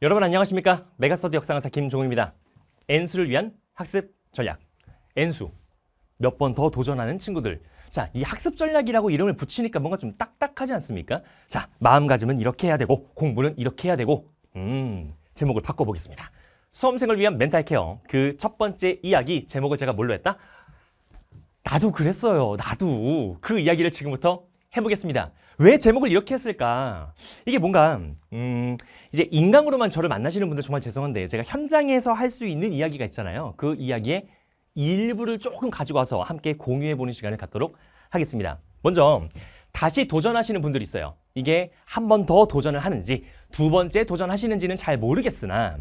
여러분 안녕하십니까? 메가스터디 역사강사 김종우입니다. N수를 위한 학습 전략. N수. 몇 번 더 도전하는 친구들. 자, 이 학습 전략이라고 이름을 붙이니까 뭔가 좀 딱딱하지 않습니까? 자, 마음가짐은 이렇게 해야 되고 공부는 이렇게 해야 되고 음, 제목을 바꿔보겠습니다. 수험생을 위한 멘탈 케어. 그 첫 번째 이야기 제목을 제가 뭘로 했다? 나도 그랬어요. 나도. 그 이야기를 지금부터 해보겠습니다. 왜 제목을 이렇게 했을까? 이게 뭔가 음, 이제 인간으로만 저를 만나시는 분들 정말 죄송한데 제가 현장에서 할 수 있는 이야기가 있잖아요. 그 이야기의 일부를 조금 가지고 와서 함께 공유해 보는 시간을 갖도록 하겠습니다. 먼저 다시 도전하시는 분들이 있어요. 이게 한 번 더 도전을 하는지 두 번째 도전하시는지는 잘 모르겠으나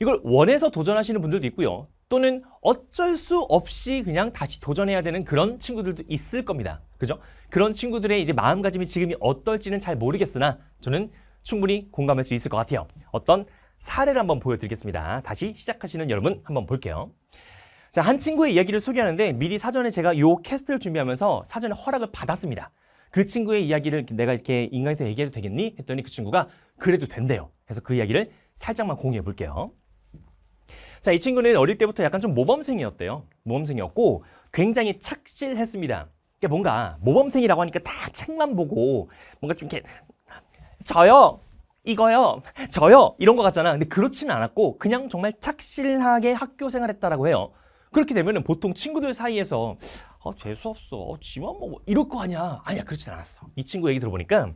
이걸 원해서 도전하시는 분들도 있고요. 또는 어쩔 수 없이 그냥 다시 도전해야 되는 그런 친구들도 있을 겁니다. 그죠? 그런 친구들의 이제 마음가짐이 지금이 어떨지는 잘 모르겠으나 저는 충분히 공감할 수 있을 것 같아요. 어떤 사례를 한번 보여드리겠습니다. 다시 시작하시는 여러분 한번 볼게요. 자, 한 친구의 이야기를 소개하는데 미리 사전에 제가 요 캐스트를 준비하면서 사전에 허락을 받았습니다. 그 친구의 이야기를 내가 이렇게 인간에서 얘기해도 되겠니? 했더니 그 친구가 그래도 된대요. 그래서 그 이야기를 살짝만 공유해 볼게요. 자, 이 친구는 어릴 때부터 약간 좀 모범생이었대요. 모범생이었고 굉장히 착실했습니다. 그러니까 뭔가 모범생이라고 하니까 다 책만 보고 뭔가 좀 이렇게 저요 이거요 저요 이런 거 같잖아. 근데 그렇지는 않았고 그냥 정말 착실하게 학교 생활했다라고 해요. 그렇게 되면 보통 친구들 사이에서 아 재수없어 어, 지만 뭐 이럴 거 아니야 아니야 그렇진 않았어 이 친구 얘기 들어보니까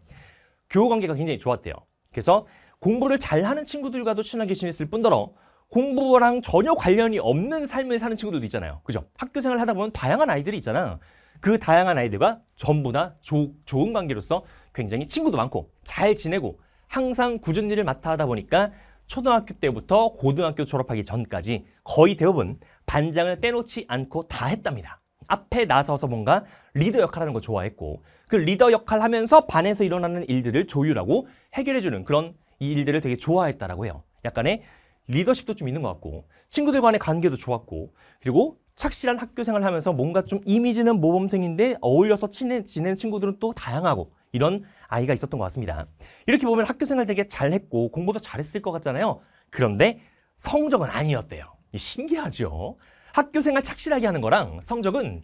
교우 관계가 굉장히 좋았대요 그래서 공부를 잘하는 친구들과도 친하게 지냈을 뿐더러 공부랑 전혀 관련이 없는 삶을 사는 친구들도 있잖아요. 그죠? 학교 생활 하다 보면 다양한 아이들이 있잖아. 그 다양한 아이들과 전부 다 조, 좋은 관계로서 굉장히 친구도 많고 잘 지내고 항상 꾸준 일을 맡아 하다 보니까 초등학교 때부터 고등학교 졸업하기 전까지 거의 대부분 반장을 빼놓지 않고 다 했답니다. 앞에 나서서 뭔가 리더 역할하는 거 좋아했고 그 리더 역할 하면서 반에서 일어나는 일들을 조율하고 해결해주는 그런 일들을 되게 좋아했다라고 해요. 약간의 리더십도 좀 있는 것 같고 친구들 간의 관계도 좋았고 그리고 착실한 학교 생활을 하면서 뭔가 좀 이미지는 모범생인데 어울려서 친해지는 친구들은 또 다양하고 이런 아이가 있었던 것 같습니다. 이렇게 보면 학교 생활 되게 잘했고 공부도 잘했을 것 같잖아요. 그런데 성적은 아니었대요. 신기하죠? 학교 생활 착실하게 하는 거랑 성적은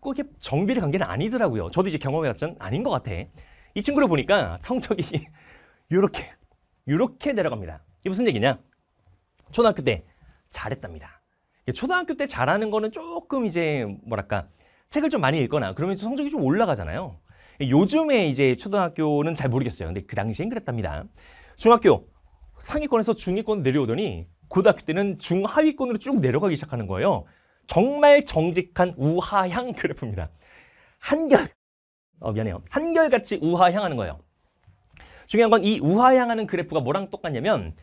꼭 정비례 관계는 아니더라고요. 저도 이제 경험해봤지만 아닌 것 같아. 이 친구를 보니까 성적이 이렇게 이렇게 내려갑니다. 이게 무슨 얘기냐? 초등학교 때 잘했답니다. 초등학교 때 잘하는 거는 조금 이제 뭐랄까 책을 좀 많이 읽거나 그러면 성적이 좀 올라가잖아요. 요즘에 이제 초등학교는 잘 모르겠어요. 근데 그 당시엔 그랬답니다. 중학교 상위권에서 중위권 내려오더니 고등학교 때는 중하위권으로 쭉 내려가기 시작하는 거예요. 정말 정직한 우하향 그래프입니다. 한결 어 미안해요. 한결같이 우하향하는 거예요. 중요한 건 이 우하향하는 그래프가 뭐랑 똑같냐면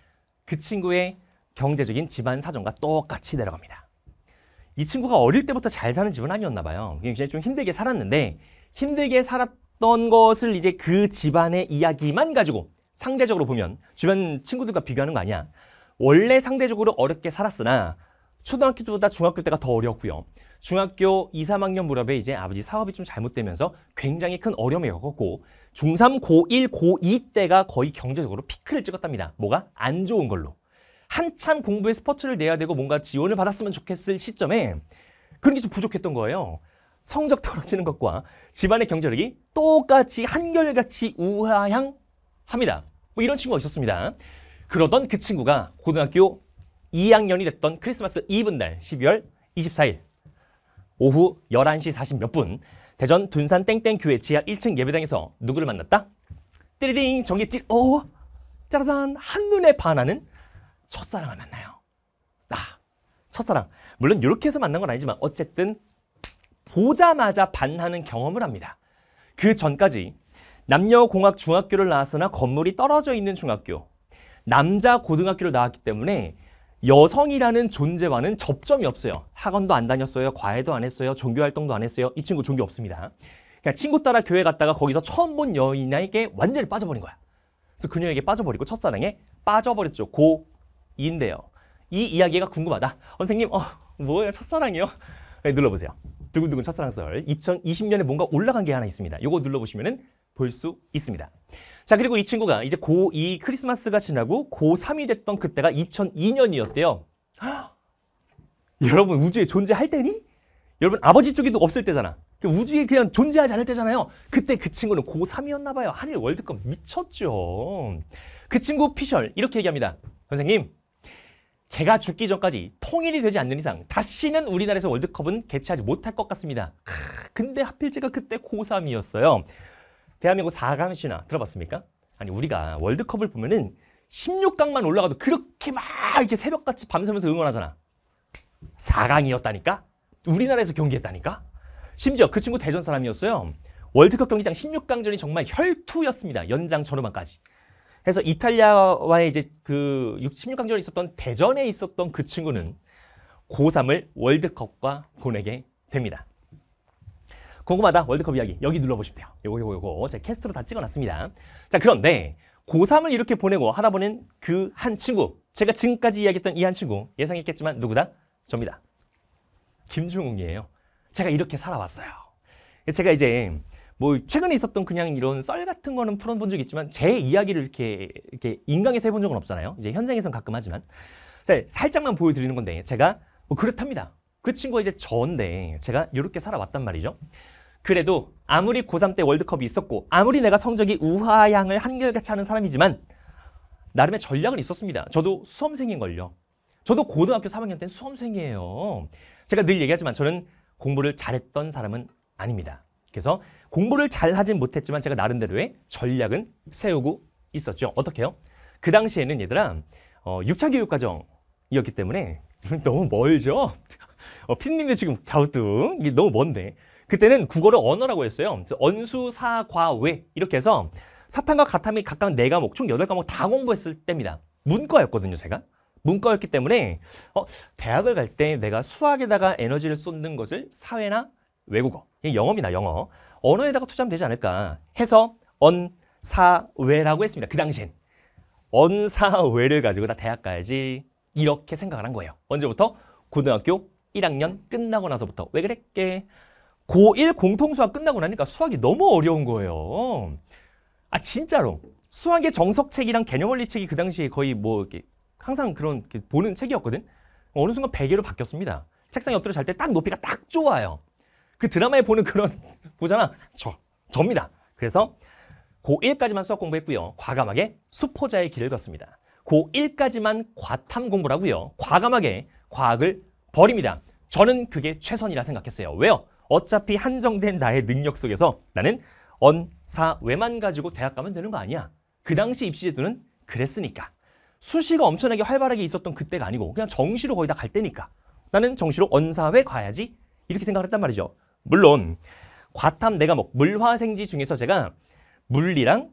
그 친구의 경제적인 집안 사정과 똑같이 내려갑니다. 이 친구가 어릴 때부터 잘 사는 집은 아니었나 봐요. 굉장히 좀 힘들게 살았는데 힘들게 살았던 것을 이제 그 집안의 이야기만 가지고 상대적으로 보면 주변 친구들과 비교하는 거 아니야. 원래 상대적으로 어렵게 살았으나 초등학교 보다 중학교 때가 더어려고요 중학교 2, 3학년 무렵에 이제 아버지 사업이 좀 잘못되면서 굉장히 큰 어려움이 겪었고 중3, 고1, 고2 때가 거의 경제적으로 피크를 찍었답니다. 뭐가? 안 좋은 걸로. 한참 공부에 스포츠를 내야 되고 뭔가 지원을 받았으면 좋겠을 시점에 그런 게 좀 부족했던 거예요. 성적 떨어지는 것과 집안의 경제력이 똑같이 한결같이 우하향합니다. 뭐 이런 친구가 있었습니다. 그러던 그 친구가 고등학교 2학년이 됐던 크리스마스 이브날 12월 24일 오후 11시 40몇분 대전 둔산 땡땡교회 지하 1층 예배당에서 누구를 만났다? 띠리딩 전기찌 어 짜라잔 한눈에 반하는 첫사랑을 만나요. 아, 첫사랑. 물론 이렇게 해서 만난 건 아니지만 어쨌든 보자마자 반하는 경험을 합니다. 그 전까지 남녀공학 중학교를 나왔으나 건물이 떨어져 있는 중학교, 남자 고등학교를 나왔기 때문에 여성이라는 존재와는 접점이 없어요. 학원도 안 다녔어요. 과외도 안 했어요. 종교 활동도 안 했어요. 이 친구 종교 없습니다. 그냥 그러니까 친구 따라 교회 갔다가 거기서 처음 본 여인에게 완전히 빠져버린 거야. 그래서 그녀에게 빠져버리고 첫사랑에 빠져버렸죠. 고 2인데요. 이 이야기가 궁금하다. 어, 선생님, 어, 뭐예요? 첫사랑이요? 네, 눌러보세요. 두근두근 첫사랑 설 2020년에 뭔가 올라간 게 하나 있습니다. 이거 눌러보시면 볼 수 있습니다. 자, 그리고 이 친구가 이제 고2 크리스마스가 지나고 고3이 됐던 그때가 2002년이었대요. 여러분, 우주에 존재할 때니? 여러분, 아버지 쪽에도 없을 때잖아. 그 우주에 그냥 존재하지 않을 때잖아요. 그때 그 친구는 고3이었나 봐요. 한일 월드컵 미쳤죠. 그 친구 피셜 이렇게 얘기합니다. 선생님, 제가 죽기 전까지 통일이 되지 않는 이상 다시는 우리나라에서 월드컵은 개최하지 못할 것 같습니다. 하, 근데 하필 제가 그때 고3이었어요. 대한민국 4강 신화 들어봤습니까? 아니 우리가 월드컵을 보면은 16강만 올라가도 그렇게 막 이렇게 새벽같이 밤새면서 응원하잖아. 4강이었다니까? 우리나라에서 경기했다니까? 심지어 그 친구 대전 사람이었어요. 월드컵 경기장 16강전이 정말 혈투였습니다. 연장 전후반까지. 해서 이탈리아와의 이제 그 16강전이 있었던 대전에 있었던 그 친구는 고3을 월드컵과 보내게 됩니다. 궁금하다 월드컵 이야기 여기 눌러보시면 돼요. 요거 요거 요거 제가 캐스트로 다 찍어놨습니다. 자 그런데 고3을 이렇게 보내고 하다 보는 그한 친구 제가 지금까지 이야기했던 이 한 친구 예상했겠지만 누구다? 접니다. 김종웅이에요. 제가 이렇게 살아왔어요. 제가 이제 뭐 최근에 있었던 그냥 이런 썰 같은 거는 풀어본 적 있지만 제 이야기를 이렇게 이렇게 인강에서 해본 적은 없잖아요. 이제 현장에선 가끔 하지만 자, 살짝만 보여드리는 건데 제가 뭐 그렇답니다. 그 친구가 이제 저인데 제가 이렇게 살아왔단 말이죠. 그래도 아무리 고3 때 월드컵이 있었고 아무리 내가 성적이 우하향을 한결같이 하는 사람이지만 나름의 전략은 있었습니다. 저도 수험생인걸요. 저도 고등학교 3학년 때 수험생이에요. 제가 늘 얘기하지만 저는 공부를 잘했던 사람은 아닙니다. 그래서 공부를 잘 하진 못했지만 제가 나름대로의 전략은 세우고 있었죠. 어떻게요? 그 당시에는 얘들아 어, 6차 교육과정이었기 때문에 너무 멀죠? 어, 핀님도 지금 갸우뚱 너무 먼데 그때는 국어를 언어라고 했어요. 언수, 사, 과, 외 이렇게 해서 사탄과 가탐이 각각 4과목총8 과목다 공부했을 때입니다. 문과였거든요, 제가. 문과였기 때문에 어, 대학을 갈 때 내가 수학에다가 에너지를 쏟는 것을 사회나 외국어, 영어입니다, 영어. 언어에다가 투자하면 되지 않을까 해서 언사외라고 했습니다. 그 당시엔. 언사외를 가지고 다 대학 가야지 이렇게 생각을 한 거예요. 언제부터? 고등학교 1학년 끝나고 나서부터. 왜 그랬게? 고1 공통수학 끝나고 나니까 수학이 너무 어려운 거예요. 아 진짜로. 수학의 정석책이랑 개념원리책이 그 당시에 거의 뭐 이렇게 항상 그런 보는 책이었거든. 어느 순간 베개로 바뀌었습니다. 책상에 엎드려 잘때 딱 높이가 딱 좋아요. 그 드라마에 보는 그런 보잖아. 저, 접니다. 그래서 고1까지만 수학 공부했고요. 과감하게 수포자의 길을 걷습니다. 고1까지만 과탐 공부라고요. 과감하게 과학을 버립니다. 저는 그게 최선이라 생각했어요. 왜요? 어차피 한정된 나의 능력 속에서 나는 언사 외만 가지고 대학 가면 되는 거 아니야. 그 당시 입시제도는 그랬으니까. 수시가 엄청나게 활발하게 있었던 그때가 아니고 그냥 정시로 거의 다 갈 때니까. 나는 정시로 언사회 가야지 이렇게 생각을 했단 말이죠. 물론 과탐 내가뭐 물화생지 중에서 제가 물리랑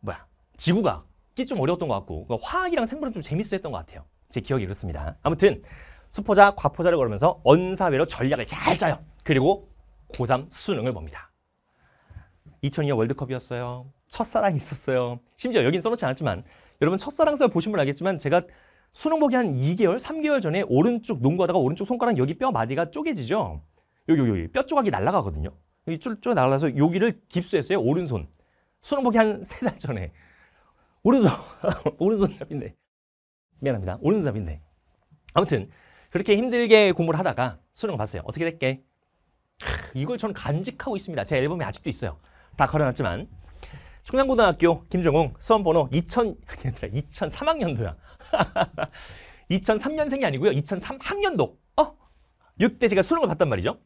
뭐야 지구과학이 좀 어려웠던 것 같고 그러니까 화학이랑 생물은 좀 재밌어했던 것 같아요. 제 기억이 그렇습니다. 아무튼 수포자, 과포자를 걸으면서 언사회로 전략을 잘 짜요. 그리고 고3 수능을 봅니다. 2002년 월드컵이었어요. 첫사랑이 있었어요. 심지어 여긴 써놓지 않았지만 여러분 첫사랑 썰 보신 분 알겠지만 제가 수능 보기 한 2개월, 3개월 전에 오른쪽 농구하다가 오른쪽 손가락 여기 뼈 마디가 쪼개지죠. 여기 여기, 뼈 조각이 날아가거든요. 여기 쫄쫄 날아가서 여기를 깁스했어요. 오른손. 수능 보기 한세 달 전에. 오른손 오른손잡인데 미안합니다. 오른손잡인데 아무튼 그렇게 힘들게 공부를 하다가 수능을 봤어요. 어떻게 됐게? 이걸 저는 간직하고 있습니다. 제 앨범에 아직도 있어요. 다 걸어놨지만 충남고등학교 김종웅 수험 번호 2000 2003학년도야. 2003년생이 아니고요. 2003학년도 이때 제가 수능을 봤단 말이죠.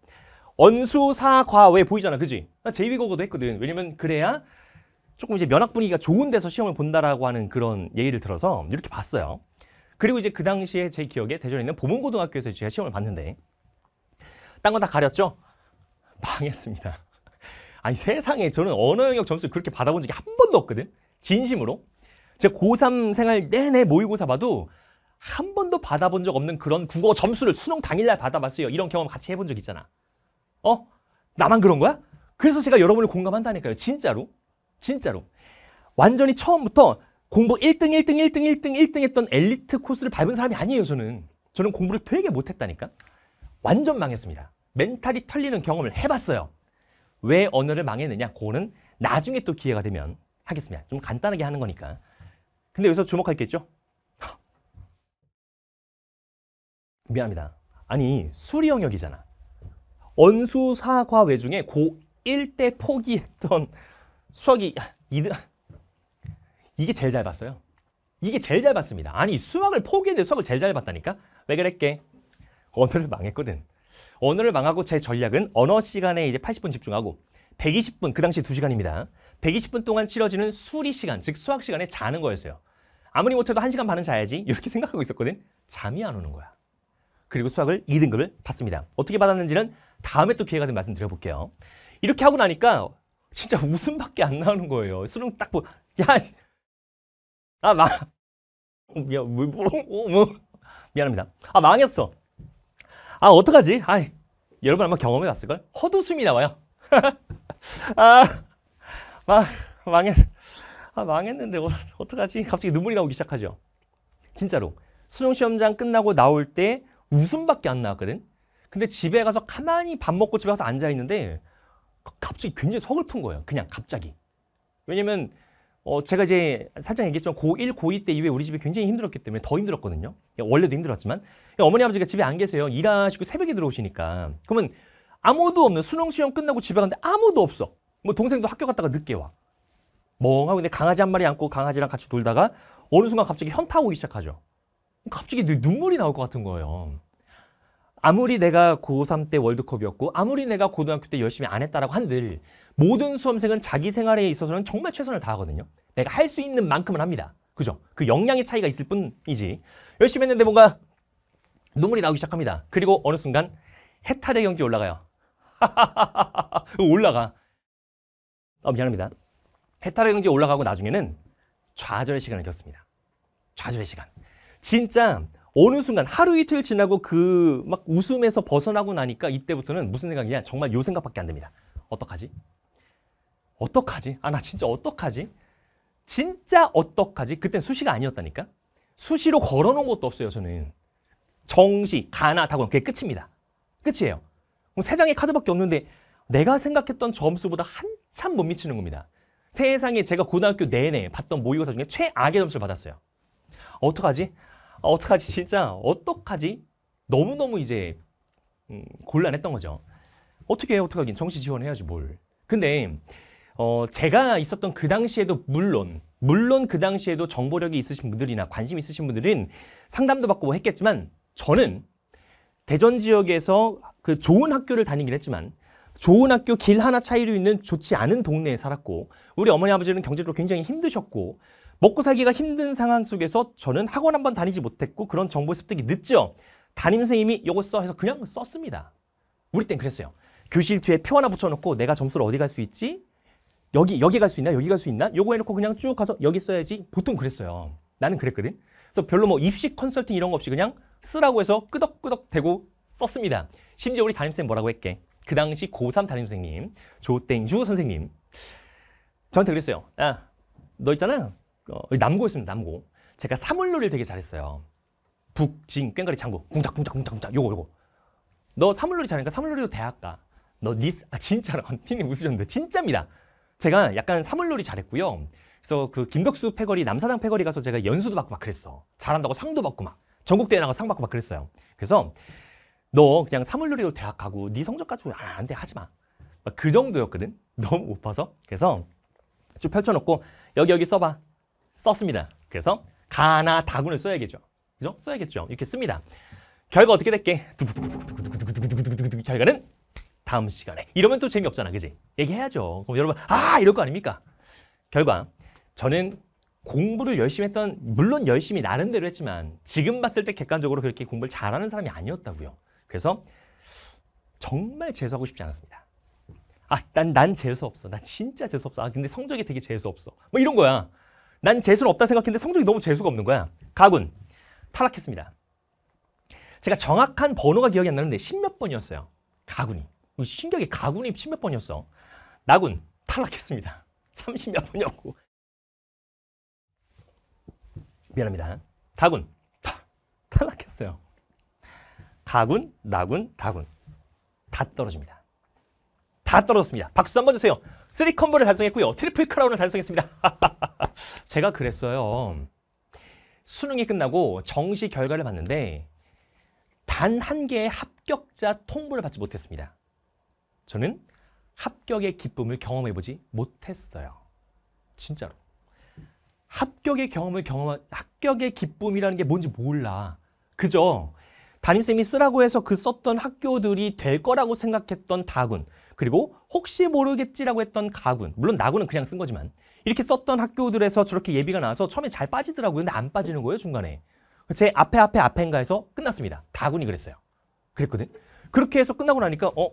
언수사과외 보이잖아, 그지? 나제2국어도 했거든. 왜냐면 그래야 조금 이제 면학 분위기가 좋은 데서 시험을 본다라고 하는 그런 예의를 들어서 이렇게 봤어요. 그리고 이제 그 당시에 제 기억에 대전에 있는 보문고등학교에서 제가 시험을 봤는데 딴건다 가렸죠? 망했습니다. 아니 세상에 저는 언어 영역 점수를 그렇게 받아본 적이 한 번도 없거든. 진심으로. 제 고3 생활 내내 모의고사 봐도 한 번도 받아본 적 없는 그런 국어 점수를 수능 당일날 받아봤어요. 이런 경험 같이 해본 적 있잖아. 어? 나만 그런 거야? 그래서 제가 여러분을 공감한다니까요. 진짜로. 진짜로. 완전히 처음부터 공부 1등, 1등, 1등, 1등, 1등 했던 엘리트 코스를 밟은 사람이 아니에요, 저는. 저는 공부를 되게 못했다니까. 완전 망했습니다. 멘탈이 털리는 경험을 해봤어요. 왜 언어를 망했느냐? 그거는 나중에 또 기회가 되면 하겠습니다. 좀 간단하게 하는 거니까. 근데 여기서 주목할 게 있죠? 미안합니다. 아니 수리 영역이잖아. 언수사과외 중에 고1 때 포기했던 수학이 이등 이게 제일 잘 봤어요. 이게 제일 잘 봤습니다. 아니 수학을 포기했는데 수학을 제일 잘 봤다니까? 왜 그랬게? 언어를 망했거든. 언어를 망하고 제 전략은 언어 시간에 이제 80분 집중하고 120분, 그 당시 2시간입니다. 120분 동안 치러지는 수리 시간, 즉 수학 시간에 자는 거였어요. 아무리 못해도 1시간 반은 자야지 이렇게 생각하고 있었거든. 잠이 안 오는 거야. 그리고 수학을 2등급을 받습니다. 어떻게 받았는지는 다음에 또 기회가 되면 말씀드려볼게요. 이렇게 하고 나니까 진짜 웃음밖에 안 나오는 거예요. 수능 딱 보, 야, 씨. 아, 마, 어, 야, 뭐, 뭐, 뭐, 미안합니다. 아, 망했어. 아, 어떡하지? 아, 여러분 아마 경험해 봤을걸? 헛웃음이 나와요. 아, 마, 망했, 아, 망했는데, 어, 어떡하지? 갑자기 눈물이 나오기 시작하죠. 진짜로. 수능 시험장 끝나고 나올 때 웃음밖에 안 나왔거든. 근데 집에 가서 가만히 밥 먹고 집에 가서 앉아 있는데 갑자기 굉장히 서글픈 거예요. 그냥 갑자기. 왜냐면 어 제가 이제 살짝 얘기했지만 고1, 고2 때 이후에 우리 집이 굉장히 힘들었기 때문에 더 힘들었거든요. 예, 원래도 힘들었지만 예, 어머니 아버지가 집에 안 계세요. 일하시고 새벽에 들어오시니까 그러면 아무도 없는 수능 시험 끝나고 집에 갔는데 아무도 없어. 뭐 동생도 학교 갔다가 늦게 와. 멍하고 근데 강아지 한 마리 안고 강아지랑 같이 놀다가 어느 순간 갑자기 현타 오기 시작하죠. 갑자기 눈물이 나올 것 같은 거예요. 아무리 내가 고3 때 월드컵이었고 아무리 내가 고등학교 때 열심히 안 했다라고 한들 모든 수험생은 자기 생활에 있어서는 정말 최선을 다하거든요. 내가 할 수 있는 만큼은 합니다. 그죠? 그 역량의 차이가 있을 뿐이지. 열심히 했는데 뭔가 눈물이 나오기 시작합니다. 그리고 어느 순간 해탈의 경지 올라가요. 올라가. 어, 미안합니다. 해탈의 경지 올라가고 나중에는 좌절의 시간을 겪습니다. 좌절의 시간. 진짜 어느 순간 하루 이틀 지나고 그 막 웃음에서 벗어나고 나니까 이때부터는 무슨 생각이냐 정말 요 생각밖에 안됩니다 어떡하지? 어떡하지? 아 나 진짜 어떡하지? 진짜 어떡하지? 그땐 수시가 아니었다니까. 수시로 걸어놓은 것도 없어요 저는. 정시, 가나, 다고 그게 끝입니다. 끝이에요. 그럼 세 장의 카드밖에 없는데 내가 생각했던 점수보다 한참 못 미치는 겁니다. 세상에 제가 고등학교 내내 봤던 모의고사 중에 최악의 점수를 받았어요. 어떡하지? 아, 어떡하지 진짜 어떡하지? 너무너무 이제 음, 곤란했던 거죠. 어떻게 해 어떡하긴 정시 지원해야지 뭘. 근데 어, 제가 있었던 그 당시에도 물론 물론 그 당시에도 정보력이 있으신 분들이나 관심 있으신 분들은 상담도 받고 뭐 했겠지만 저는 대전 지역에서 그 좋은 학교를 다니긴 했지만 좋은 학교 길 하나 차이로 있는 좋지 않은 동네에 살았고 우리 어머니 아버지는 경제적으로 굉장히 힘드셨고 먹고 살기가 힘든 상황 속에서 저는 학원 한 번 다니지 못했고 그런 정보 습득이 늦죠. 담임 선생님이 요거 써 해서 그냥 썼습니다. 우리 땐 그랬어요. 교실 뒤에 표 하나 붙여놓고 내가 점수를 어디 갈 수 있지? 여기 여기 갈 수 있나? 여기 갈 수 있나? 요거 해놓고 그냥 쭉 가서 여기 써야지. 보통 그랬어요. 나는 그랬거든. 그래서 별로 뭐 입시 컨설팅 이런 거 없이 그냥 쓰라고 해서 끄덕끄덕 대고 썼습니다. 심지어 우리 담임선생님 뭐라고 했게? 그 당시 고3 담임선생님, 조땡주 선생님. 저한테 그랬어요. 야, 너 있잖아. 어, 남고있습니다 남고. 제가 사물놀이를 되게 잘했어요. 북, 진, 꽹과리, 장구. 궁작, 궁작, 궁작, 궁작. 요거, 요거. 너 사물놀이 잘하니까 사물놀이도 대학 가. 너 니스, 아, 진짜로. 피님 웃으셨는데. 진짜입니다. 제가 약간 사물놀이 잘했고요. 그래서 그 김덕수 패거리, 남사당 패거리 가서 제가 연수도 받고 막 그랬어. 잘한다고 상도 받고 막. 전국대회 나가서 상 받고 막 그랬어요. 그래서 너 그냥 사물놀이로 대학 가고 네 성적 가지고 아, 안 돼, 하지 마. 그 정도였거든. 너무 못 봐서. 그래서 쭉 펼쳐놓고 여기 여기 써봐. 썼습니다. 그래서 가나 다군을 써야겠죠. 그죠? 써야겠죠. 이렇게 씁니다. 결과 어떻게 됐게? 결과는 다음 시간에. 이러면 또 재미없잖아. 그지? 얘기해야죠. 그럼 여러분 아 이럴 거 아닙니까? 결과 저는 공부를 열심히 했던 물론 열심히 나름대로 했지만 지금 봤을 때 객관적으로 그렇게 공부를 잘하는 사람이 아니었다고요. 그래서 정말 재수하고 싶지 않았습니다. 아, 난, 난 재수 없어. 난 진짜 재수 없어. 아, 근데 성적이 되게 재수 없어. 뭐 이런 거야. 난 재수는 없다 생각했는데 성적이 너무 재수가 없는 거야. 가군. 탈락했습니다. 제가 정확한 번호가 기억이 안 나는데 십몇 번이었어요. 가군이. 뭐 신기하게 가군이 십몇 번이었어. 나군. 탈락했습니다. 삼십 몇 번이었고. 미안합니다. 다군. 다, 탈락했어요. 가군, 나군, 다군. 다 떨어집니다. 다 떨어졌습니다. 박수 한번 주세요. 쓰리 보를 달성했고요. 트리플 크라운을 달성했습니다. 제가 그랬어요. 수능이 끝나고 정시 결과를 봤는데 단 한 개의 합격자 통보를 받지 못했습니다. 저는 합격의 기쁨을 경험해보지 못했어요. 진짜로. 합격의 경험을 경험한 합격의 기쁨이라는 게 뭔지 몰라. 그죠? 담임쌤이 쓰라고 해서 그 썼던 학교들이 될 거라고 생각했던 다군. 그리고 혹시 모르겠지라고 했던 가군, 물론 나군은 그냥 쓴 거지만 이렇게 썼던 학교들에서 저렇게 예비가 나와서 처음에 잘 빠지더라고요. 근데 안 빠지는 거예요, 중간에. 제 앞에 앞에 앞엔가 해서 끝났습니다. 다군이 그랬어요. 그랬거든. 그렇게 해서 끝나고 나니까 어,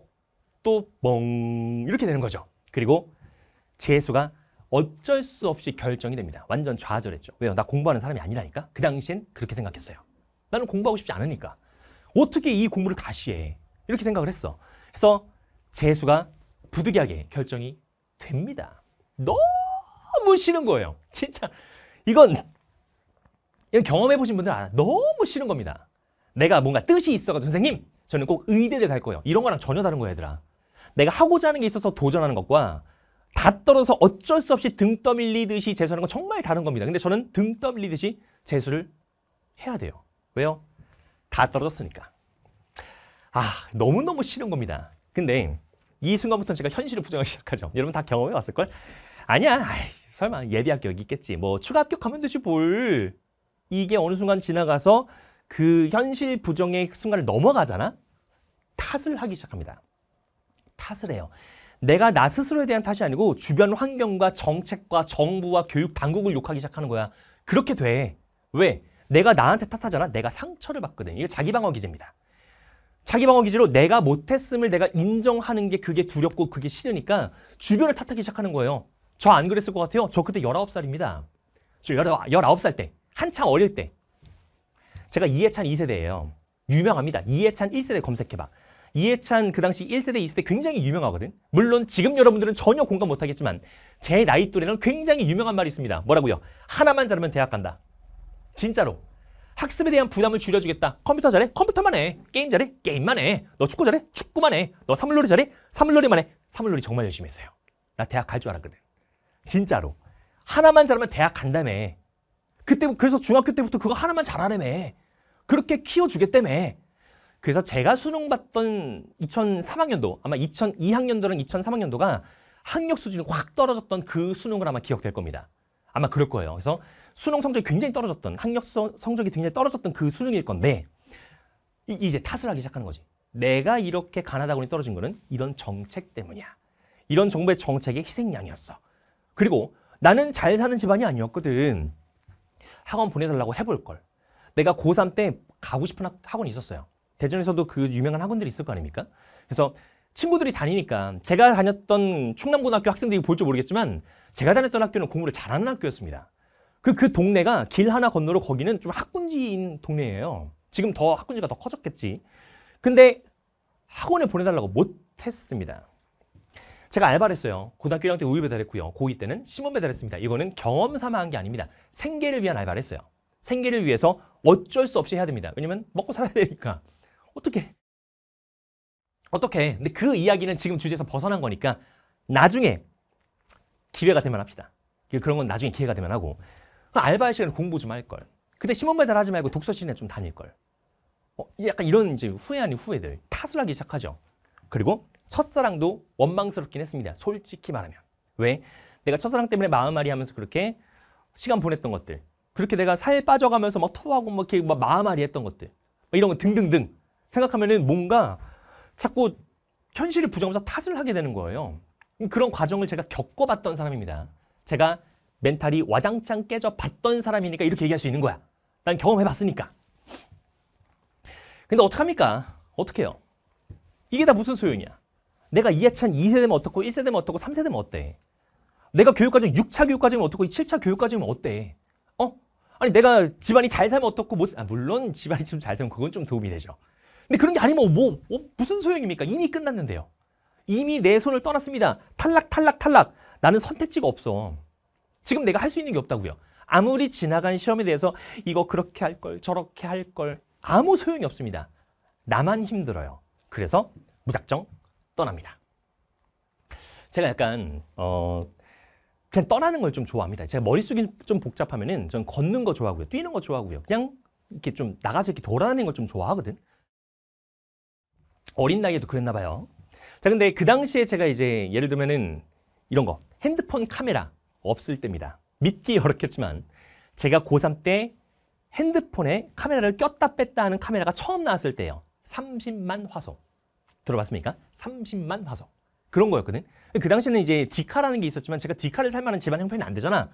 또멍 이렇게 되는 거죠. 그리고 재수가 어쩔 수 없이 결정이 됩니다. 완전 좌절했죠. 왜요? 나 공부하는 사람이 아니라니까? 그 당시엔 그렇게 생각했어요. 나는 공부하고 싶지 않으니까. 어떻게 이 공부를 다시 해? 이렇게 생각을 했어. 그래서 재수가 부득이하게 결정이 됩니다. 너무 싫은 거예요. 진짜 이건, 이건 경험해 보신 분들 알아. 너무 싫은 겁니다. 내가 뭔가 뜻이 있어가 선생님 저는 꼭 의대를 갈 거예요. 이런 거랑 전혀 다른 거예요, 얘들아. 내가 하고자 하는 게 있어서 도전하는 것과 다 떨어서 어쩔 수 없이 등 떠밀리듯이 재수하는 건 정말 다른 겁니다. 근데 저는 등 떠밀리듯이 재수를 해야 돼요. 왜요? 다 떨어졌으니까. 아, 너무너무 싫은 겁니다. 근데 이 순간부터 제가 현실을 부정하기 시작하죠. 여러분 다 경험해 왔을걸? 아니야, 아이, 설마 예비 합격이 있겠지. 뭐 추가 합격하면 되지 뭘. 이게 어느 순간 지나가서 그 현실 부정의 순간을 넘어가잖아? 탓을 하기 시작합니다. 탓을 해요. 내가 나 스스로에 대한 탓이 아니고 주변 환경과 정책과 정부와 교육 당국을 욕하기 시작하는 거야. 그렇게 돼. 왜? 내가 나한테 탓하잖아. 내가 상처를 받거든. 이게 자기 방어 기제입니다. 자기 방어 기지로 내가 못했음을 내가 인정하는 게 그게 두렵고 그게 싫으니까 주변을 탓하기 시작하는 거예요. 저 안 그랬을 것 같아요. 저 그때 19살입니다. 저 19살 때, 한창 어릴 때. 제가 이해찬 2세대예요. 유명합니다. 이해찬 1세대 검색해봐. 이해찬 그 당시 1세대, 2세대 굉장히 유명하거든. 물론 지금 여러분들은 전혀 공감 못하겠지만 제 나이 또래는 굉장히 유명한 말이 있습니다. 뭐라고요? 하나만 잘하면 대학 간다. 진짜로. 학습에 대한 부담을 줄여주겠다. 컴퓨터 잘해? 컴퓨터만 해. 게임 잘해? 게임만 해. 너 축구 잘해? 축구만 해. 너 사물놀이 잘해? 사물놀이만 해. 사물놀이 정말 열심히 했어요. 나 대학 갈 줄 알았거든. 진짜로. 하나만 잘하면 대학 간다며. 그때 그래서 중학교 때부터 그거 하나만 잘하래며. 그렇게 키워주겠다며. 그래서 제가 수능 봤던 2003학년도 아마 2002학년도랑 2003학년도가 학력 수준이 확 떨어졌던 그 수능을 아마 기억될 겁니다. 아마 그럴 거예요. 그래서 수능 성적이 굉장히 떨어졌던 학력 성적이 굉장히 떨어졌던 그 수능일 건데 이제 탓을 하기 시작하는 거지. 내가 이렇게 가나다군이 떨어진 거는 이런 정책 때문이야. 이런 정부의 정책의 희생양이었어. 그리고 나는 잘 사는 집안이 아니었거든. 학원 보내달라고 해볼 걸. 내가 고3 때 가고 싶은 학원이 있었어요. 대전에서도 그 유명한 학원들이 있을 거 아닙니까? 그래서 친구들이 다니니까 제가 다녔던 충남고등학교 학생들이 볼 줄 모르겠지만 제가 다녔던 학교는 공부를 잘하는 학교였습니다. 그, 그 동네가 길 하나 건너로 거기는 좀 학군지인 동네예요. 지금 더 학군지가 더 커졌겠지. 근데 학원에 보내달라고 못했습니다. 제가 알바를 했어요. 고등학교 1학년 때 우유 배달했고요. 고2 때는 신문 배달했습니다. 이거는 경험 삼아 한 게 아닙니다. 생계를 위한 알바를 했어요. 생계를 위해서 어쩔 수 없이 해야 됩니다. 왜냐면 먹고 살아야 되니까. 어떻게? 어떻게? 근데 그 이야기는 지금 주제에서 벗어난 거니까 나중에 기회가 되면 합시다. 그런 건 나중에 기회가 되면 하고. 알바할 시간에 공부 좀 할 걸. 근데 시험 배달 하지 말고 독서 시간에 좀 다닐 걸. 어, 약간 이런 이제 후회 아닌 후회들 탓을 하기 시작하죠. 그리고 첫사랑도 원망스럽긴 했습니다. 솔직히 말하면. 왜? 내가 첫사랑 때문에 마음앓이 하면서 그렇게 시간 보냈던 것들. 그렇게 내가 살 빠져가면서 막 토하고 막 이렇게 막 마음앓이 했던 것들. 이런 거 등등등. 생각하면은 뭔가 자꾸 현실을 부정하면서 탓을 하게 되는 거예요. 그런 과정을 제가 겪어봤던 사람입니다. 제가 멘탈이 와장창 깨져 봤던 사람이니까 이렇게 얘기할 수 있는 거야. 난 경험해 봤으니까. 근데 어떡합니까? 어떡해요? 이게 다 무슨 소용이야? 내가 이해찬 2세대면 어떻고 1세대면 어떻고 3세대면 어때? 내가 교육과정 6차 교육과정이면 어떻고 7차 교육과정이면 어때? 어? 아니 내가 집안이 잘 살면 어떻고 못, 뭐, 아, 물론 집안이 좀 잘 살면 그건 좀 도움이 되죠. 근데 그런 게 아니면 뭐, 뭐 무슨 소용입니까? 이미 끝났는데요. 이미 내 손을 떠났습니다. 탈락 탈락 탈락. 나는 선택지가 없어. 지금 내가 할 수 있는 게 없다고요. 아무리 지나간 시험에 대해서 이거 그렇게 할 걸 저렇게 할 걸 아무 소용이 없습니다. 나만 힘들어요. 그래서 무작정 떠납니다. 제가 약간 어 그냥 떠나는 걸 좀 좋아합니다. 제가 머릿속이 좀 복잡하면은 전 걷는 거 좋아하고요. 뛰는 거 좋아하고요. 그냥 이렇게 좀 나가서 이렇게 돌아다니는 걸 좀 좋아하거든. 어린 나이에도 그랬나 봐요. 자, 근데 그 당시에 제가 이제 예를 들면은 이런 거 핸드폰 카메라 없을 때입니다. 믿기 어렵겠지만 제가 고3 때 핸드폰에 카메라를 꼈다 뺐다 하는 카메라가 처음 나왔을 때예요. 30만 화소. 들어봤습니까? 30만 화소. 그런 거였거든. 그 당시에는 이제 디카라는 게 있었지만 제가 디카를 살 만한 집안 형편이 안 되잖아.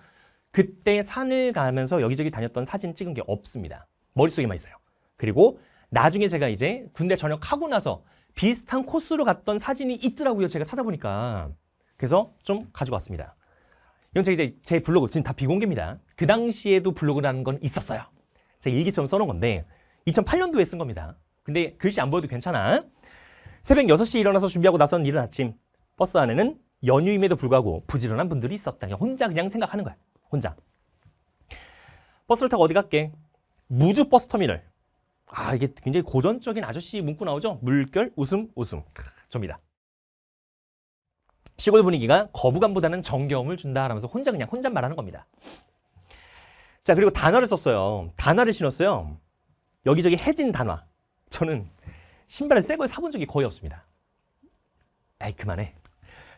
그때 산을 가면서 여기저기 다녔던 사진 찍은 게 없습니다. 머릿속에만 있어요. 그리고 나중에 제가 이제 군대 전역하고 나서 비슷한 코스로 갔던 사진이 있더라고요. 제가 찾아보니까. 그래서 좀 가지고 왔습니다. 이건 제가 이제 제 블로그 지금 다 비공개입니다. 그 당시에도 블로그라는 건 있었어요. 제가 일기처럼 써놓은 건데 2008년도에 쓴 겁니다. 근데 글씨 안 보여도 괜찮아. 새벽 6시에 일어나서 준비하고 나선 이른 아침 버스 안에는 연휴임에도 불구하고 부지런한 분들이 있었다. 그냥 혼자 그냥 생각하는 거야. 혼자. 버스를 타고 어디 갈게? 무주 버스터미널. 아 이게 굉장히 고전적인 아저씨 문구 나오죠? 물결, 웃음, 웃음. 접니다. 시골 분위기가 거부감보다는 정겨움을 준다하면서 혼자 그냥 혼잣말하는 겁니다. 자 그리고 단화를 썼어요. 단화를 신었어요. 여기저기 해진 단화. 저는 신발을 새 걸 사본 적이 거의 없습니다. 아이 그만해.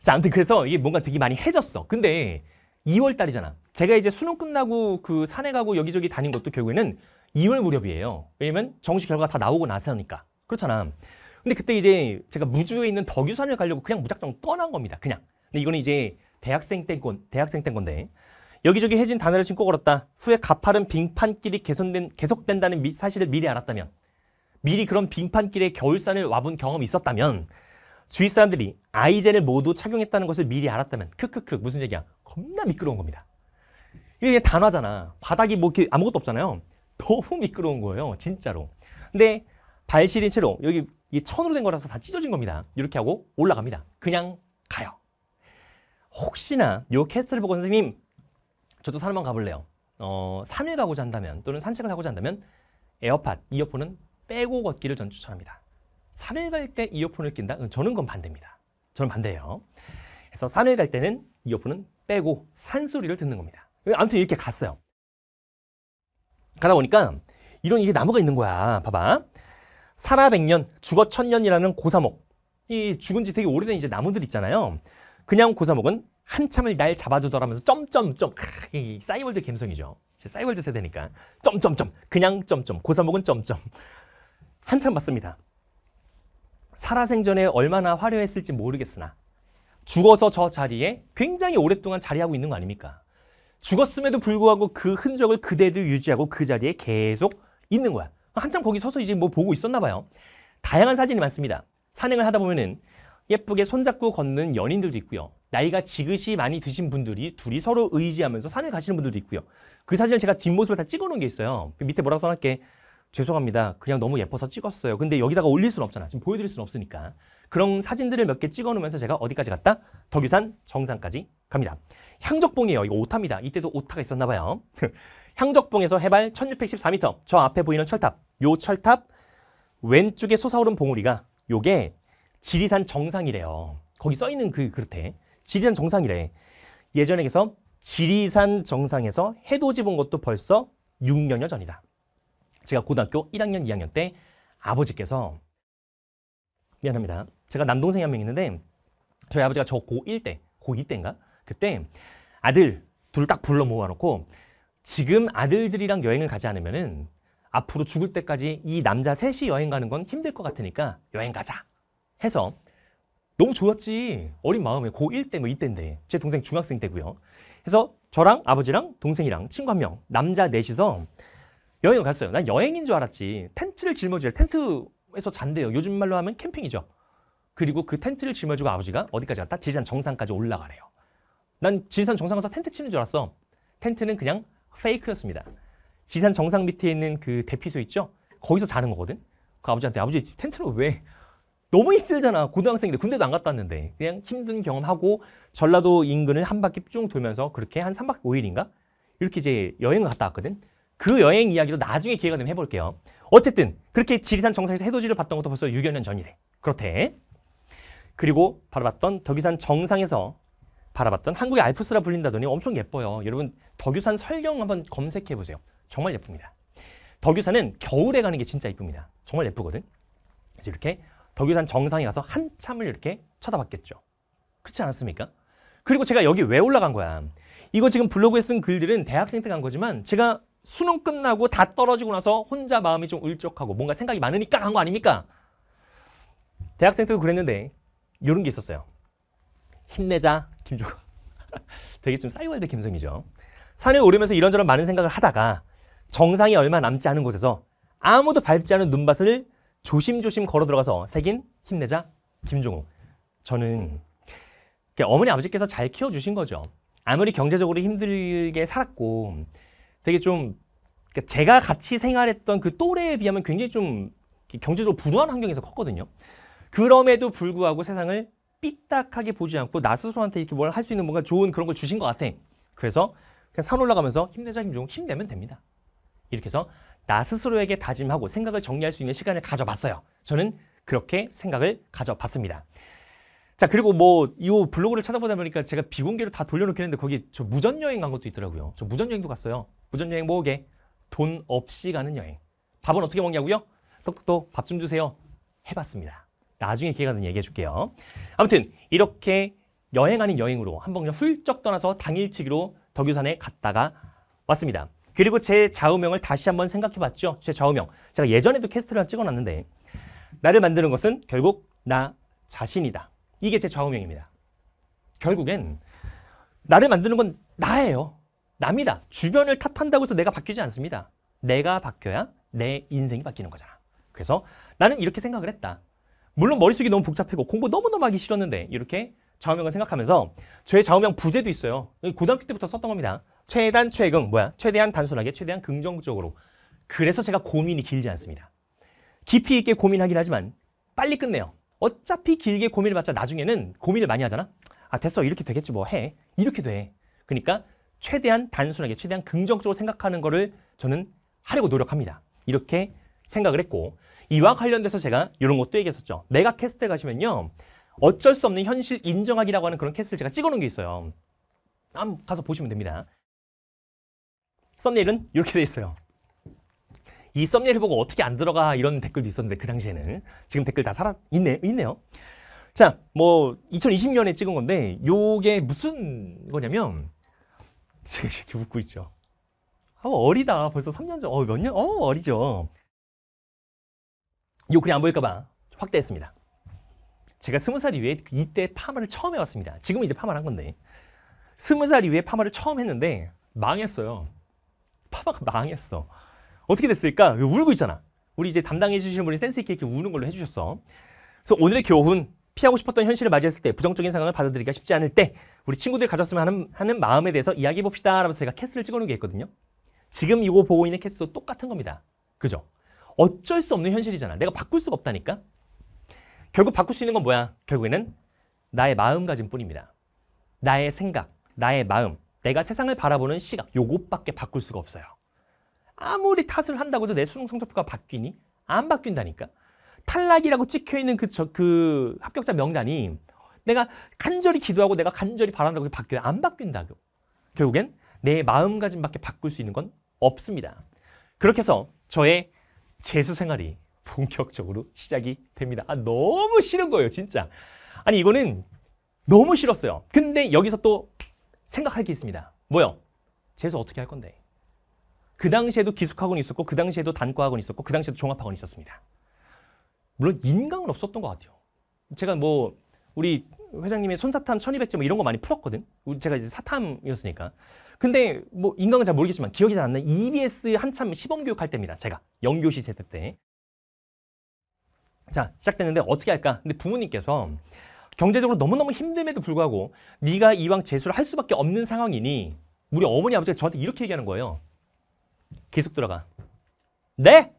자 아무튼 그래서 이게 뭔가 되게 많이 해졌어. 근데 2월 달이잖아. 제가 이제 수능 끝나고 그 산에 가고 여기저기 다닌 것도 결국에는 2월 무렵이에요. 왜냐면 정식 결과 가다 나오고 나서니까. 그렇잖아. 근데 그때 이제 제가 무주에 있는 덕유산을 가려고 그냥 무작정 떠난 겁니다. 그냥. 근데 이거는 이제 대학생 땐 건, 대학생 땐 건데. 여기저기 해진 단어를 신고 걸었다. 후에 가파른 빙판길이 개선된, 계속된다는 미, 사실을 미리 알았다면, 미리 그런 빙판길에 겨울산을 와본 경험이 있었다면, 주위 사람들이 아이젠을 모두 착용했다는 것을 미리 알았다면, 크크크, 무슨 얘기야? 겁나 미끄러운 겁니다. 이게 그냥 단화잖아. 바닥이 뭐 아무것도 없잖아요. 너무 미끄러운 거예요, 진짜로. 근데 발 시린 채로 여기 이 천으로 된 거라서 다 찢어진 겁니다. 이렇게 하고 올라갑니다. 그냥 가요. 혹시나 요 캐스트를 보고 선생님 저도 산에만 가볼래요. 어, 산을 가고자 한다면 또는 산책을 하고자 한다면 에어팟, 이어폰은 빼고 걷기를 전 추천합니다. 산을 갈 때 이어폰을 낀다? 저는 건 반대입니다. 저는 반대예요. 그래서 산을 갈 때는 이어폰은 빼고 산소리를 듣는 겁니다. 아무튼 이렇게 갔어요. 가다 보니까 이런 이게 나무가 있는 거야. 봐봐. 살아 100년, 죽어 1000년이라는 고사목. 이 죽은 지 되게 오래된 이제 나무들 있잖아요. 그냥 고사목은 한참을 날잡아두더라면서 점점점 이 싸이월드 갬성이죠제 싸이월드 세대니까 점점점 그냥 점점 고사목은 점점 한참 봤습니다. 살아생전에 얼마나 화려했을지 모르겠으나 죽어서 저 자리에 굉장히 오랫동안 자리하고 있는 거 아닙니까? 죽었음에도 불구하고 그 흔적을 그대로 유지하고 그 자리에 계속 있는 거야. 한참 거기 서서 이제 뭐 보고 있었나 봐요. 다양한 사진이 많습니다. 산행을 하다 보면은 예쁘게 손잡고 걷는 연인들도 있고요. 나이가 지긋이 많이 드신 분들이 둘이 서로 의지하면서 산을 가시는 분들도 있고요. 그 사진을 제가 뒷모습을 다 찍어놓은 게 있어요. 그 밑에 뭐라고 써놨게 죄송합니다. 그냥 너무 예뻐서 찍었어요. 근데 여기다가 올릴 순 없잖아. 지금 보여드릴 순 없으니까. 그런 사진들을 몇 개 찍어놓으면서 제가 어디까지 갔다? 덕유산 정상까지 갑니다. 향적봉이에요. 이거 오타입니다. 이때도 오타가 있었나 봐요. 향적봉에서 해발 1614m 저 앞에 보이는 철탑 요 철탑 왼쪽에 솟아오른 봉우리가 요게 지리산 정상이래요. 거기 써있는 그 그렇대. 지리산 정상이래. 예전에 그래서 지리산 정상에서 해돋이 본 것도 벌써 6년여 전이다. 제가 고등학교 1학년, 2학년 때 아버지께서 미안합니다. 제가 남동생이 한 명 있는데 저희 아버지가 저 고1 때, 고2 때인가? 그때 아들 둘 딱 불러 모아놓고 지금 아들들이랑 여행을 가지 않으면은 앞으로 죽을 때까지 이 남자 셋이 여행 가는 건 힘들 것 같으니까 여행 가자 해서 너무 좋았지 어린 마음에 고1 때 뭐 이때인데 제 동생 중학생 때고요 해서 저랑 아버지랑 동생이랑 친구 한 명 남자 넷이서 여행을 갔어요 난 여행인 줄 알았지 텐트를 짊어질 텐트에서 잔대요 요즘 말로 하면 캠핑이죠 그리고 그 텐트를 짊어지고 아버지가 어디까지 갔다? 지리산 정상까지 올라가래요 난 지리산 정상에서 텐트 치는 줄 알았어 텐트는 그냥 페이크였습니다. 지산 정상 밑에 있는 그 대피소 있죠? 거기서 자는 거거든? 그 아버지한테 아버지 텐트는 왜? 너무 힘들잖아. 고등학생인데 군대도 안 갔다 왔는데. 그냥 힘든 경험하고 전라도 인근을 한 바퀴 쭉 돌면서 그렇게 한 3박 5일인가? 이렇게 이제 여행을 갔다 왔거든. 그 여행 이야기도 나중에 기회가 되면 해볼게요. 어쨌든 그렇게 지리산 정상에서 해돋이를 봤던 것도 벌써 6여 년 전이래. 그렇대. 그리고 바로 봤던 덕이산 정상에서 바라봤던 한국의 알프스라 불린다더니 엄청 예뻐요. 여러분 덕유산 설경 한번 검색해 보세요. 정말 예쁩니다. 덕유산은 겨울에 가는 게 진짜 예쁩니다. 정말 예쁘거든. 그래서 이렇게 덕유산 정상에 가서 한참을 이렇게 쳐다봤겠죠. 그렇지 않았습니까? 그리고 제가 여기 왜 올라간 거야? 이거 지금 블로그에 쓴 글들은 대학생 때 간 거지만 제가 수능 끝나고 다 떨어지고 나서 혼자 마음이 좀 울적하고 뭔가 생각이 많으니까 간 거 아닙니까? 대학생 때도 그랬는데 이런 게 있었어요. 힘내자. 김종호. 되게 좀 싸이월드 감성이죠. 산을 오르면서 이런저런 많은 생각을 하다가 정상이 얼마 남지 않은 곳에서 아무도 밟지 않은 눈밭을 조심조심 걸어 들어가서 새긴 힘내자 김종호. 저는 어머니 아버지께서 잘 키워주신 거죠. 아무리 경제적으로 힘들게 살았고 되게 좀 제가 같이 생활했던 그 또래에 비하면 굉장히 좀 경제적으로 불우한 환경에서 컸거든요. 그럼에도 불구하고 세상을 삐딱하게 보지 않고 나 스스로한테 이렇게 뭘 할 수 있는 뭔가 좋은 그런 걸 주신 것 같아. 그래서 그냥 산 올라가면서 힘내자 김종국 힘내면 됩니다. 이렇게 해서 나 스스로에게 다짐하고 생각을 정리할 수 있는 시간을 가져봤어요. 저는 그렇게 생각을 가져봤습니다. 자 그리고 뭐 이 블로그를 찾아보다 보니까 제가 비공개로 다 돌려놓긴 했는데 거기 저 무전여행 간 것도 있더라고요. 저 무전여행도 갔어요. 무전여행 뭐게? 돈 없이 가는 여행. 밥은 어떻게 먹냐고요? 똑똑똑 밥좀 주세요. 해봤습니다. 나중에 기회가 되면 얘기해 줄게요. 아무튼 이렇게 여행 아닌 여행으로 한번 그냥 훌쩍 떠나서 당일치기로 덕유산에 갔다가 왔습니다. 그리고 제 좌우명을 다시 한번 생각해 봤죠. 제 좌우명. 제가 예전에도 캐스트를 찍어 놨는데 나를 만드는 것은 결국 나 자신이다. 이게 제 좌우명입니다. 결국엔 나를 만드는 건 나예요. 남이다. 주변을 탓한다고 해서 내가 바뀌지 않습니다. 내가 바뀌어야 내 인생이 바뀌는 거잖아. 그래서 나는 이렇게 생각을 했다. 물론 머릿속이 너무 복잡하고 공부 너무너무 하기 싫었는데 이렇게 좌우명을 생각하면서 저의 좌우명 부제도 있어요. 고등학교 때부터 썼던 겁니다. 최단, 최근, 뭐야? 최대한 단순하게, 최대한 긍정적으로. 그래서 제가 고민이 길지 않습니다. 깊이 있게 고민하긴 하지만 빨리 끝내요. 어차피 길게 고민을 받자 나중에는 고민을 많이 하잖아. 아 됐어 이렇게 되겠지 뭐 해. 이렇게 돼. 그러니까 최대한 단순하게 최대한 긍정적으로 생각하는 거를 저는 하려고 노력합니다. 이렇게 생각을 했고 이와 관련돼서 제가 이런 것도 얘기했었죠. 내가 캐스트에 가시면요. 어쩔 수 없는 현실 인정하기라고 하는 그런 캐스트를 제가 찍어놓은 게 있어요. 한번 가서 보시면 됩니다. 썸네일은 이렇게 돼 있어요. 이 썸네일을 보고 어떻게 안 들어가 이런 댓글도 있었는데 그 당시에는 지금 댓글 다 살아 있네 있네요. 자, 뭐 2020년에 찍은 건데 요게 무슨 거냐면 지금 이렇게 웃고 있죠. 아, 뭐 어리다. 벌써 3년 전. 어, 몇 년? 어, 어리죠. 요 글이 안 보일까봐 확대했습니다. 제가 스무 살 이후에 그 이때 파마를 처음 해왔습니다. 지금은 이제 파마를 한 건데. 스무 살 이후에 파마를 처음 했는데 망했어요. 파마가 망했어. 어떻게 됐을까? 그 울고 있잖아. 우리 이제 담당해 주시는 분이 센스 있게 이렇게 우는 걸로 해주셨어. 그래서 오늘의 교훈, 피하고 싶었던 현실을 맞이했을 때 부정적인 상황을 받아들이기가 쉽지 않을 때 우리 친구들이 가졌으면 하는, 하는 마음에 대해서 이야기해 봅시다. 라면서 제가 캐스를 찍어놓은 게 있거든요. 지금 이거 보고 있는 캐스도 똑같은 겁니다. 그죠? 어쩔 수 없는 현실이잖아. 내가 바꿀 수가 없다니까. 결국 바꿀 수 있는 건 뭐야? 결국에는 나의 마음가짐뿐입니다. 나의 생각, 나의 마음, 내가 세상을 바라보는 시각 요것밖에 바꿀 수가 없어요. 아무리 탓을 한다고도 내 수능 성적표가 바뀌니? 안 바뀐다니까. 탈락이라고 찍혀있는 그, 저, 그 합격자 명단이 내가 간절히 기도하고 내가 간절히 바란다고 바뀌어요. 안 바뀐다고. 결국엔 내 마음가짐밖에 바꿀 수 있는 건 없습니다. 그렇게 해서 저의 재수 생활이 본격적으로 시작이 됩니다. 아, 너무 싫은 거예요, 진짜. 아니, 이거는 너무 싫었어요. 근데 여기서 또 생각할 게 있습니다. 뭐요? 재수 어떻게 할 건데? 그 당시에도 기숙학원 있었고, 그 당시에도 단과학원 있었고, 그 당시에도 종합학원 있었습니다. 물론 인강은 없었던 것 같아요. 제가 뭐 우리 회장님의 손사탐 1200점 뭐 이런 거 많이 풀었거든. 제가 이제 사탐이었으니까. 근데 뭐 인강은 잘 모르겠지만 기억이 잘 안 나. 요 EBS 한참 시범 교육할 때입니다. 제가 영교시 세대 때. 자, 시작됐는데 어떻게 할까? 근데 부모님께서 경제적으로 너무너무 힘듦에도 불구하고 네가 이왕 재수를 할 수밖에 없는 상황이니 우리 어머니 아버지가 저한테 이렇게 얘기하는 거예요. 계속 들어가. 네?